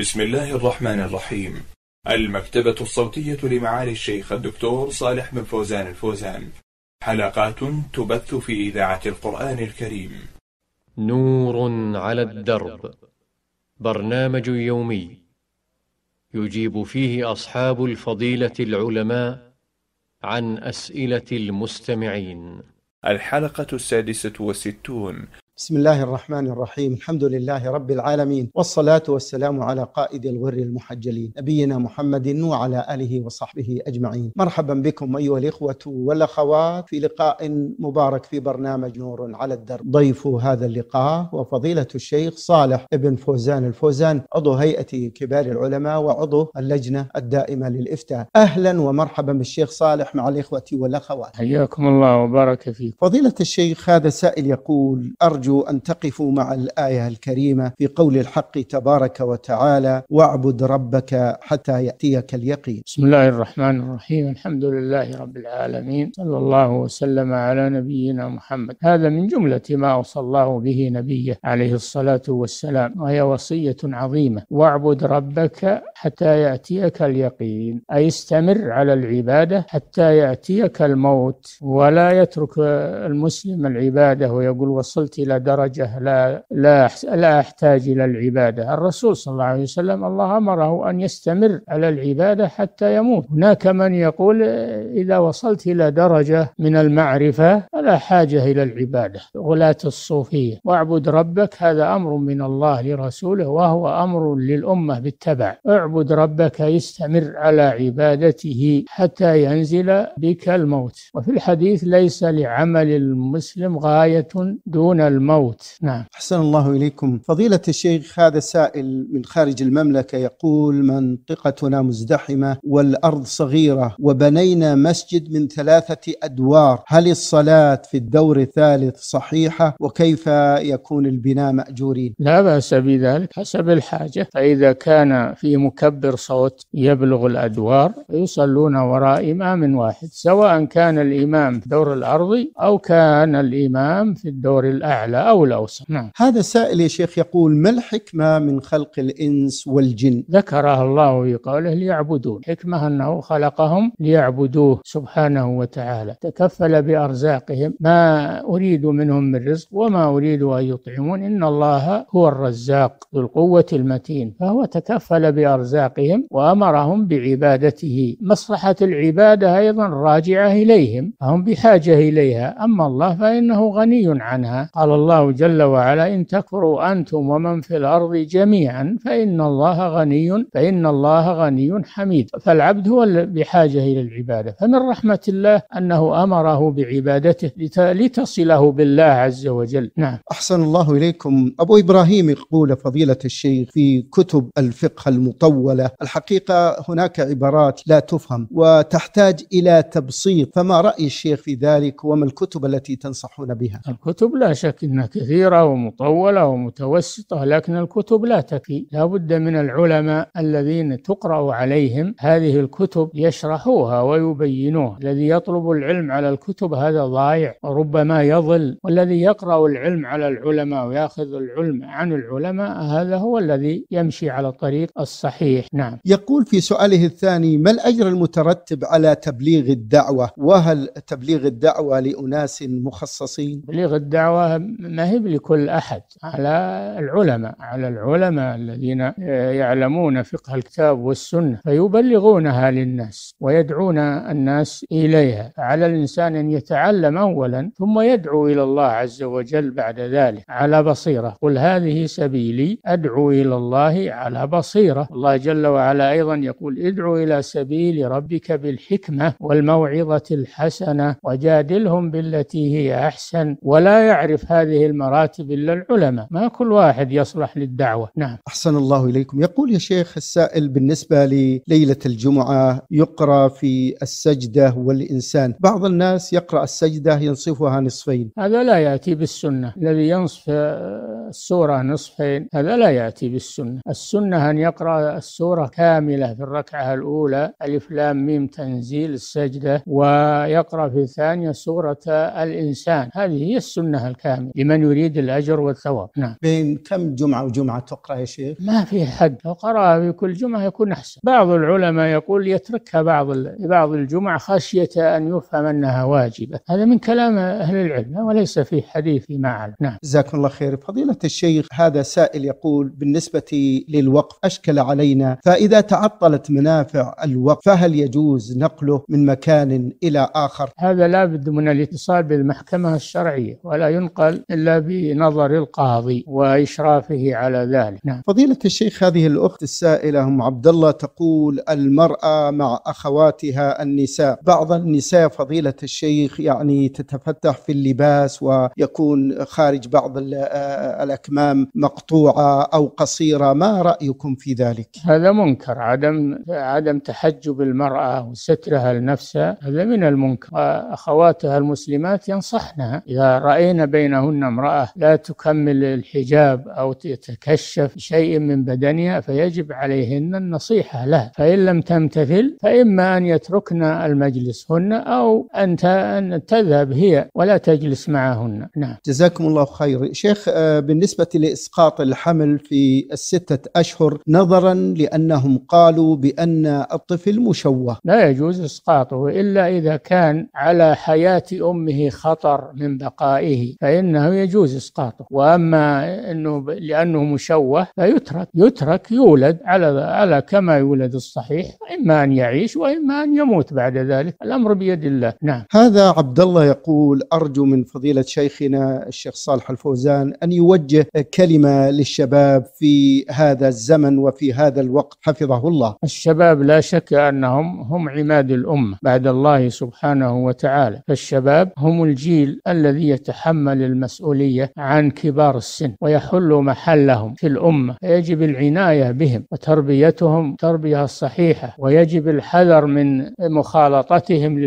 بسم الله الرحمن الرحيم المكتبة الصوتية لمعالي الشيخ الدكتور صالح بن فوزان الفوزان حلقات تبث في إذاعة القرآن الكريم نور على الدرب برنامج يومي يجيب فيه أصحاب الفضيلة العلماء عن أسئلة المستمعين الحلقة السادسة والستون بسم الله الرحمن الرحيم الحمد لله رب العالمين والصلاة والسلام على قائد الغر المحجلين نبينا محمد وعلى آله وصحبه أجمعين مرحبا بكم أيها الإخوة والأخوات في لقاء مبارك في برنامج نور على الدرب ضيف هذا اللقاء وفضيلة الشيخ صالح ابن فوزان الفوزان عضو هيئة كبار العلماء وعضو اللجنة الدائمة للإفتاء أهلا ومرحبا بالشيخ صالح مع الإخوة والأخوات حياكم الله وبارك فيكم فضيلة الشيخ هذا سائل يقول أرجو أرجو أن تقفوا مع الآية الكريمة في قول الحق تبارك وتعالى واعبد ربك حتى يأتيك اليقين بسم الله الرحمن الرحيم الحمد لله رب العالمين صلى الله وسلم على نبينا محمد هذا من جملة ما أوصى الله به نبيه عليه الصلاة والسلام وهي وصية عظيمة واعبد ربك حتى يأتيك اليقين أي استمر على العبادة حتى يأتيك الموت ولا يترك المسلم العبادة ويقول وصلت إلى إلى درجة لا لا لا أحتاج إلى العبادة الرسول صلى الله عليه وسلم الله أمره أن يستمر على العبادة حتى يموت هناك من يقول إذا وصلت إلى درجة من المعرفة فلا حاجة إلى العبادة غلاة الصوفية واعبد ربك هذا أمر من الله لرسوله وهو أمر للأمة بالتبع اعبد ربك يستمر على عبادته حتى ينزل بك الموت وفي الحديث ليس لعمل المسلم غاية دون الموت الموت نعم أحسن الله إليكم فضيلة الشيخ هذا سائل من خارج المملكة يقول منطقتنا مزدحمة والأرض صغيرة وبنينا مسجد من ثلاثة أدوار هل الصلاة في الدور الثالث صحيحة وكيف يكون البناء مأجورين لا بأس بذلك حسب الحاجة فإذا كان في مكبر صوت يبلغ الأدوار يصلون وراء إمام واحد سواء كان الإمام في الدور الأرضي أو كان الإمام في الدور الأعلى الأعلى أو الأوسط نعم هذا سائل يا شيخ يقول ما الحكمة من خلق الإنس والجن ذكرها الله في قوله ليعبدون حكمة أنه خلقهم ليعبدوه سبحانه وتعالى تكفل بأرزاقهم ما أريد منهم من رزق وما أريد أن يطعمون إن الله هو الرزاق ذو القوة المتين فهو تكفل بأرزاقهم وأمرهم بعبادته مصلحة العبادة أيضا راجعة إليهم فهم بحاجة إليها أما الله فإنه غني عنها قال الله جل وعلا إن تكفروا أنتم ومن في الأرض جميعا فإن الله غني فإن الله غني حميد فالعبد هو بحاجة إلى العبادة فمن رحمة الله أنه أمره بعبادته لتصله بالله عز وجل نعم أحسن الله إليكم أبو إبراهيم يقول فضيلة الشيخ في كتب الفقه المطولة الحقيقة هناك عبارات لا تفهم وتحتاج إلى تبسيط فما رأي الشيخ في ذلك وما الكتب التي تنصحون بها الكتب لا شك لكن كثيرة ومطولة ومتوسطة لكن الكتب لا تكفي لا بد من العلماء الذين تقرأ عليهم هذه الكتب يشرحوها ويبينوها الذي يطلب العلم على الكتب هذا ضايع وربما يضل والذي يقرأ العلم على العلماء ويأخذ العلم عن العلماء هذا هو الذي يمشي على الطريق الصحيح نعم يقول في سؤاله الثاني ما الأجر المترتب على تبليغ الدعوة وهل تبليغ الدعوة لأناس مخصصين تبليغ الدعوة ما هي لكل أحد على العلماء على العلماء الذين يعلمون فقه الكتاب والسنة فيبلغونها للناس ويدعون الناس إليها على الإنسان أن يتعلم أولا ثم يدعو إلى الله عز وجل بعد ذلك على بصيرة قل هذه سبيلي أدعو إلى الله على بصيرة الله جل وعلا أيضا يقول ادعو إلى سبيل ربك بالحكمة والموعظة الحسنة وجادلهم بالتي هي أحسن ولا يعرف هذه هذه المراتب إلا العلماء ما كل واحد يصلح للدعوة نعم أحسن الله إليكم يقول يا شيخ السائل بالنسبة لليلة الجمعة يقرأ في السجدة والإنسان بعض الناس يقرأ السجدة ينصفها نصفين هذا لا يأتي بالسنة الذي ينصف السورة نصفين هذا لا يأتي بالسنة السنة أن يقرأ السورة كاملة في الركعة الأولى ألف لام ميم تنزيل السجدة ويقرأ في الثانية سورة الإنسان هذه هي السنة الكاملة لمن يريد الأجر والثواب نعم بين كم جمعة وجمعة تقرأ يا شيخ؟ ما في حد لو قرأها في كل جمعة يكون أحسن بعض العلماء يقول يتركها بعض بعض الجمعة خشية أن يفهم أنها واجبة هذا من كلام أهل العلم وليس في حديث فيما أعلم نعم جزاكم الله خير فضيلة الشيخ هذا سائل يقول بالنسبة للوقف أشكل علينا فإذا تعطلت منافع الوقف فهل يجوز نقله من مكان إلى آخر؟ هذا لابد من الاتصال بالمحكمة الشرعية ولا ينقل إلا بنظر القاضي وإشرافه على ذلك نعم. فضيلة الشيخ هذه الأخت السائلة أم عبد الله تقول المرأة مع أخواتها النساء بعض النساء فضيلة الشيخ يعني تتفتح في اللباس ويكون خارج بعض آه، الأكمام مقطوعة أو قصيرة ما رأيكم في ذلك؟ هذا منكر عدم عدم تحجب المرأة وسترها لنفسها هذا من المنكر أخواتها المسلمات ينصحنها إذا رأينا بينهن منهن امرأة لا تكمل الحجاب أو تتكشف شيء من بدنها فيجب عليهن النصيحة له فإن لم تمتثل فإما أن يتركن المجلس هن أو أن تذهب هي ولا تجلس معهن نعم جزاكم الله خير شيخ آه، بالنسبة لإسقاط الحمل في الستة أشهر نظرا لأنهم قالوا بأن الطفل مشوه لا يجوز إسقاطه إلا إذا كان على حياة أمه خطر من بقائه فإن فإنه يجوز إسقاطه وأما أنه لأنه مشوه فيترك يترك يولد على على كما يولد الصحيح إما أن يعيش وإما أن يموت بعد ذلك الأمر بيد الله نعم هذا عبد الله يقول أرجو من فضيلة شيخنا الشيخ صالح الفوزان أن يوجه كلمة للشباب في هذا الزمن وفي هذا الوقت حفظه الله الشباب لا شك أنهم هم عماد الأمة بعد الله سبحانه وتعالى فالشباب هم الجيل الذي يتحمل المسؤولية المسؤولية عن كبار السن ويحل محلهم في الأمة يجب العناية بهم وتربيتهم تربية الصحيحة ويجب الحذر من مخالطتهم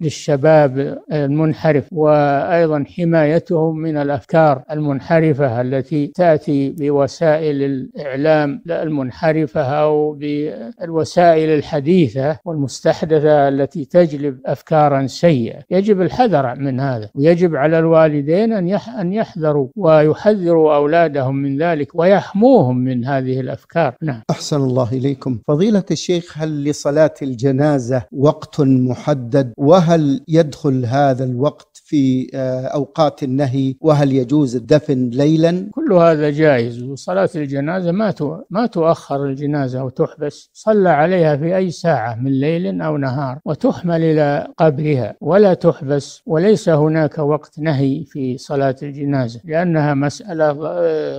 للشباب المنحرف وأيضا حمايتهم من الأفكار المنحرفة التي تأتي بوسائل الإعلام المنحرفة أو بالوسائل الحديثة والمستحدثة التي تجلب أفكارا سيئة يجب الحذر من هذا ويجب على الوالدين أن أن يحذروا ويحذروا أولادهم من ذلك ويحموهم من هذه الأفكار نعم أحسن الله إليكم فضيلة الشيخ هل لصلاة الجنازة وقت محدد وهل يدخل هذا الوقت في آه، أوقات النهي وهل يجوز الدفن ليلا كل هذا جائز وصلاة الجنازة ما ما تؤخر الجنازة وتحبس صلى عليها في أي ساعة من ليل أو نهار وتحمل إلى قبرها ولا تحبس وليس هناك وقت نهي في صلاة صلاة الجنازة لأنها مسألة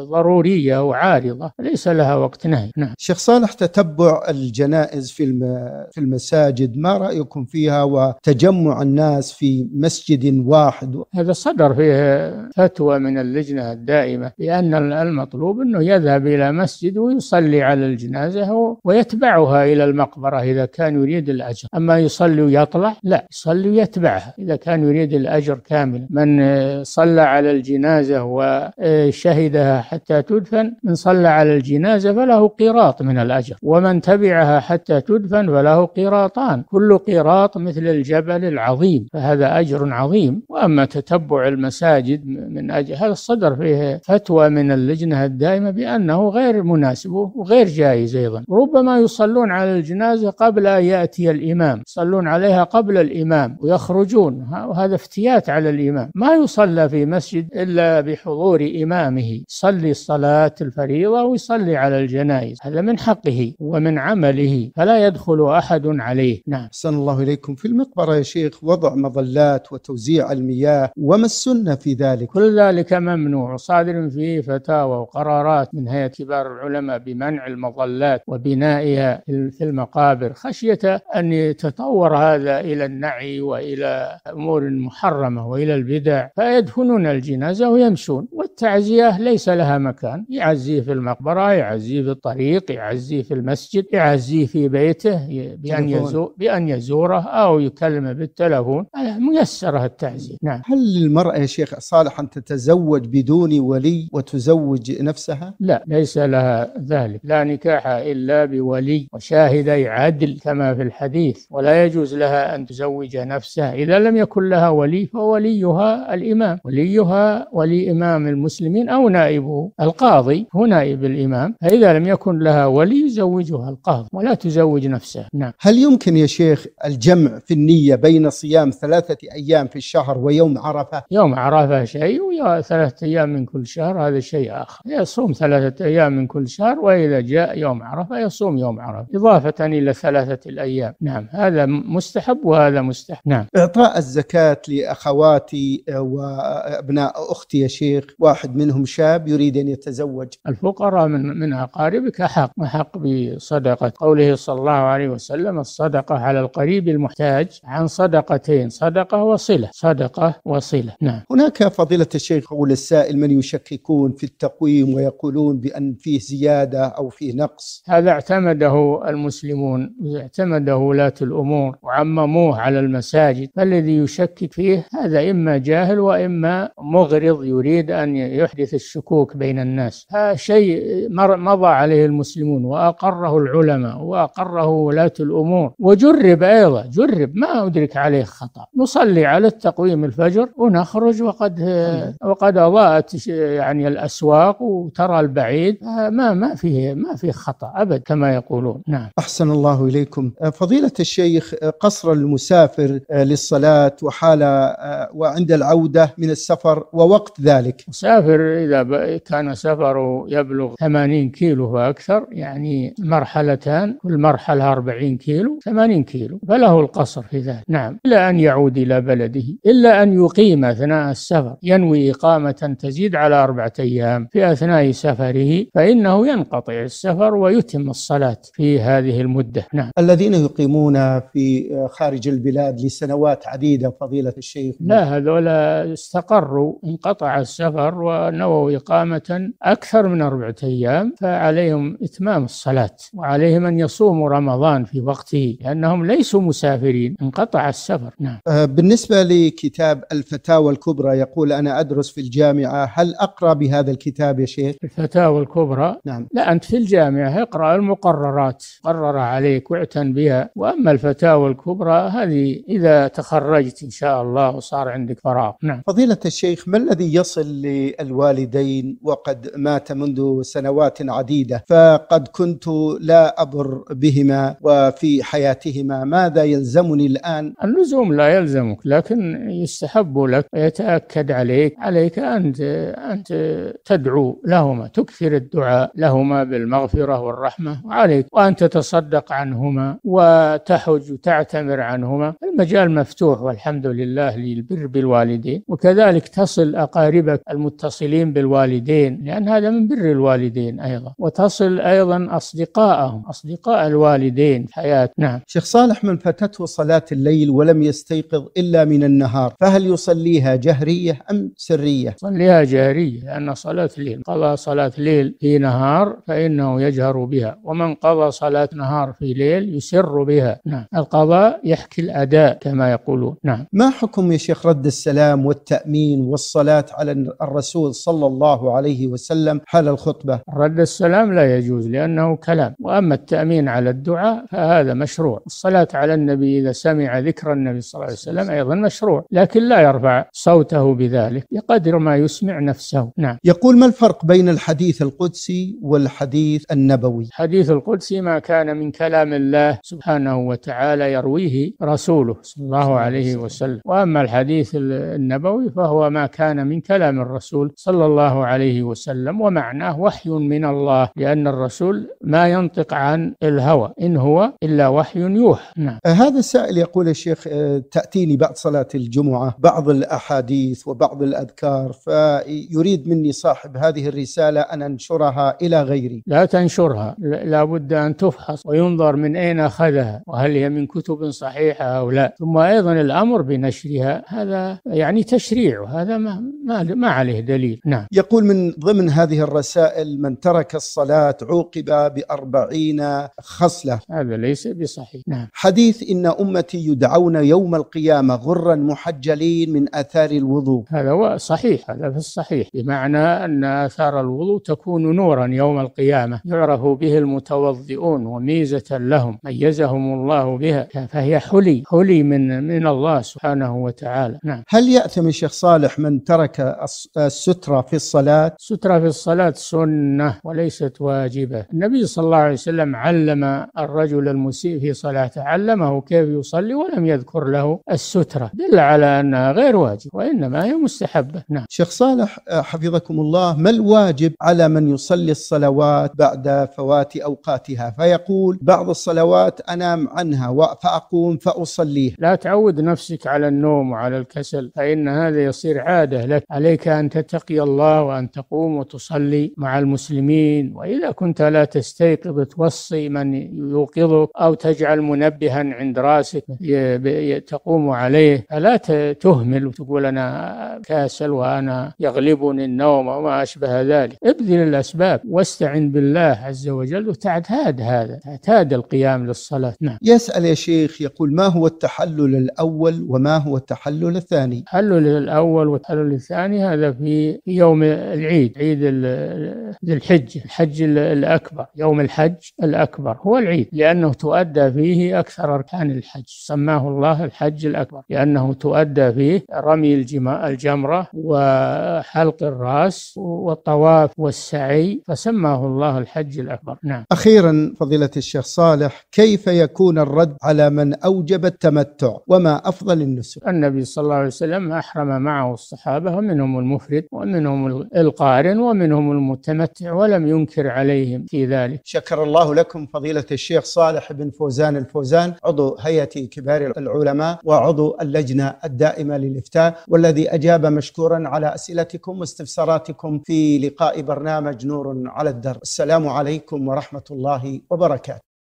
ضرورية وعارضة ليس لها وقت نهي نعم شيخ صالح تتبع الجنائز في في المساجد ما رأيكم فيها وتجمع الناس في مسجد واحد هذا صدر فيه فتوى من اللجنة الدائمة لأن المطلوب أنه يذهب إلى مسجد ويصلي على الجنازة ويتبعها إلى المقبرة إذا كان يريد الأجر أما يصلي ويطلع لا يصلي ويتبعها إذا كان يريد الأجر كاملا من صلى على الجنازة وشهدها حتى تدفن من صلى على الجنازة فله قيراط من الأجر ومن تبعها حتى تدفن فله قيراطان كل قيراط مثل الجبل العظيم فهذا أجر عظيم وأما تتبع المساجد من أجل هذا الصدر فيه فتوى من اللجنة الدائمة بأنه غير مناسب وغير جائز أيضا ربما يصلون على الجنازة قبل أن يأتي الإمام يصلون عليها قبل الإمام ويخرجون وهذا افتيات على الإمام ما يصلى في مسجد المسجد إلا بحضور إمامه يصلي صلاة الفريضة ويصلي على الجنائز هذا من حقه ومن عمله فلا يدخل أحد عليه نعم أحسن الله إليكم في المقبرة يا شيخ وضع مظلات وتوزيع المياه وما السنة في ذلك كل ذلك ممنوع صادر فيه فتاوى وقرارات من هيئة كبار العلماء بمنع المظلات وبنائها في المقابر خشية أن يتطور هذا إلى النعي وإلى أمور محرمة وإلى البدع فيدفنون الجنازة ويمشون والتعزية ليس لها مكان يعزيه في المقبرة يعزيه في الطريق يعزيه في المسجد يعزيه في بيته بأن, يزور بأن يزوره أو يكلمه بالتلفون ميسرة التعزية نعم هل للمرأة يا شيخ صالح أن تتزوج بدون ولي وتزوج نفسها؟ لا ليس لها ذلك لا نكاح إلا بولي وشاهدي عدل كما في الحديث ولا يجوز لها أن تزوج نفسها إذا لم يكن لها ولي فوليها الإمام ولي وليها ولي إمام المسلمين أو نائبه القاضي هو نائب الإمام فإذا لم يكن لها ولي يزوجها القاضي ولا تزوج نفسها نعم هل يمكن يا شيخ الجمع في النية بين صيام ثلاثة أيام في الشهر ويوم عرفة يوم عرفة شيء وثلاثة أيام من كل شهر هذا شيء آخر يصوم ثلاثة أيام من كل شهر وإذا جاء يوم عرفة يصوم يوم عرفة إضافة إلى ثلاثة الأيام نعم هذا مستحب وهذا مستحب نعم إعطاء الزكاة لأخواتي و أبناء أختي يا شيخ واحد منهم شاب يريد أن يتزوج الفقراء من, من أقاربك أحق أحق بصدقة قوله صلى الله عليه وسلم الصدقة على القريب المحتاج عن صدقتين صدقة وصلة صدقة وصلة نعم هناك فضيلة الشيخ قول السائل من يشككون في التقويم ويقولون بأن فيه زيادة أو فيه نقص هذا اعتمده المسلمون اعتمده ولاة الأمور وعمموه على المساجد فالذي يشكك فيه هذا إما جاهل وإما مغرض يريد أن يحدث الشكوك بين الناس هذا شيء مضى عليه المسلمون وأقره العلماء وأقره ولاة الأمور وجرب أيضا جرب ما أدرك عليه خطأ نصلي على التقويم الفجر ونخرج وقد وقد أضاءت يعني الأسواق وترى البعيد ما ما فيه ما في خطأ أبد كما يقولون نعم أحسن الله إليكم فضيلة الشيخ قصر المسافر آه، للصلاة وحال آه، وعند العودة من السفر السفر ووقت ذلك سافر إذا كان سفره يبلغ 80 كيلو فأكثر يعني مرحلتان كل مرحلة 40 كيلو 80 كيلو فله القصر في ذلك نعم إلا أن يعود إلى بلده إلا أن يقيم أثناء السفر ينوي إقامة تزيد على أربعة أيام في أثناء سفره فإنه ينقطع السفر ويتم الصلاة في هذه المدة نعم الذين يقيمون في خارج البلاد لسنوات عديدة فضيلة الشيخ لا هذولا استقروا أقروا انقطع السفر ونووا إقامة أكثر من أربعة أيام فعليهم إتمام الصلاة وعليهم أن يصوموا رمضان في وقته لأنهم ليسوا مسافرين انقطع السفر نعم أه، بالنسبة لكتاب الفتاوى الكبرى يقول أنا أدرس في الجامعة هل أقرأ بهذا الكتاب يا شيخ؟ الفتاوى الكبرى نعم لا أنت في الجامعة اقرأ المقررات قرر عليك واعتن بها وأما الفتاوى الكبرى هذه إذا تخرجت إن شاء الله وصار عندك فراغ نعم فضيلة الشيخ الشيخ ما الذي يصل للوالدين وقد مات منذ سنوات عديدة فقد كنت لا أبر بهما وفي حياتهما ماذا يلزمني الآن؟ اللزوم لا يلزمك لكن يستحب لك يتأكد عليك عليك أنت أنت تدعو لهما تكثر الدعاء لهما بالمغفرة والرحمة وعليك وأن تتصدق عنهما وتحج وتعتمر عنهما المجال مفتوح والحمد لله للبر بالوالدين وكذلك تصل أقاربك المتصلين بالوالدين لأن هذا من بر الوالدين أيضا وتصل أيضا أصدقائهم أصدقاء الوالدين في حياة نعم شيخ صالح من فاتته صلاة الليل ولم يستيقظ إلا من النهار فهل يصليها جهرية أم سرية صليها جهرية لأن صلاة الليل قضى صلاة ليل في نهار فإنه يجهر بها ومن قضى صلاة نهار في ليل يسر بها نعم القضاء يحكي الأداء كما يقولون نعم ما حكم يا شيخ رد السلام والتأمين والصلاة على الرسول صلى الله عليه وسلم حال الخطبة رد السلام لا يجوز لأنه كلام وأما التأمين على الدعاء فهذا مشروع الصلاة على النبي إذا سمع ذكر النبي صلى الله عليه وسلم أيضا مشروع لكن لا يرفع صوته بذلك بقدر ما يسمع نفسه نعم يقول ما الفرق بين الحديث القدسي والحديث النبوي الحديث القدسي ما كان من كلام الله سبحانه وتعالى يرويه رسوله صلى الله عليه وسلم وأما الحديث النبوي فهو وما كان من كلام الرسول صلى الله عليه وسلم ومعناه وحي من الله لأن الرسول ما ينطق عن الهوى إن هو إلا وحي يوحى نعم. أه، هذا السائل يقول الشيخ أه، تأتيني بعد صلاة الجمعة بعض الأحاديث وبعض الأذكار فيريد مني صاحب هذه الرسالة أن أنشرها إلى غيري لا تنشرها لا بد أن تفحص وينظر من أين أخذها وهل هي من كتب صحيحة أو لا ثم أيضا الأمر بنشرها هذا يعني تشريعها هذا ما, ما, ما عليه دليل نعم يقول من ضمن هذه الرسائل من ترك الصلاة عوقب بأربعين خصلة هذا ليس بصحيح نعم حديث إن أمتي يدعون يوم القيامة غرا محجلين من آثار الوضوء هذا صحيح هذا في الصحيح بمعنى أن آثار الوضوء تكون نورا يوم القيامة يعرف به المتوضئون وميزة لهم ميزهم الله بها فهي حلي حلي من من الله سبحانه وتعالى نعم هل يأثم الشيخ صالح صالح من ترك السترة في الصلاة سترة في الصلاة سنة وليست واجبة النبي صلى الله عليه وسلم علم الرجل المسيء في صلاته علمه كيف يصلي ولم يذكر له السترة دل على أنها غير واجب وإنما هي مستحبة نعم شيخ صالح آه، حفظكم الله ما الواجب على من يصلي الصلوات بعد فوات أوقاتها فيقول بعض الصلوات أنام عنها فأقوم فأصليها لا تعود نفسك على النوم وعلى الكسل فإن هذا يصير يصير عادة لك عليك أن تتقي الله وأن تقوم وتصلي مع المسلمين وإذا كنت لا تستيقظ توصي من يوقظك أو تجعل منبها عند راسك تقوم عليه فلا تهمل وتقول أنا كاسل وأنا يغلبني النوم وما أشبه ذلك ابذل الأسباب واستعن بالله عز وجل وتعتاد هذا تعتاد القيام للصلاة نعم يسأل يا شيخ يقول ما هو التحلل الأول وما هو التحلل الثاني التحلل الأول الأول والحلال الثاني هذا في يوم العيد عيد ذي الحج الحج الأكبر يوم الحج الأكبر هو العيد لأنه تؤدى فيه أكثر أركان الحج سماه الله الحج الأكبر لأنه تؤدى فيه رمي الجمرة وحلق الرأس والطواف والسعي فسماه الله الحج الأكبر نعم أخيرا فضيلة الشيخ صالح كيف يكون الرد على من أوجب التمتع وما أفضل النسك النبي صلى الله عليه وسلم أحرم معه الصحابة ومنهم المفرد ومنهم القارن ومنهم المتمتع ولم ينكر عليهم في ذلك شكر الله لكم فضيلة الشيخ صالح بن فوزان الفوزان عضو هيئة كبار العلماء وعضو اللجنة الدائمة للإفتاء والذي أجاب مشكورا على أسئلتكم واستفساراتكم في لقاء برنامج نور على الدرب السلام عليكم ورحمة الله وبركاته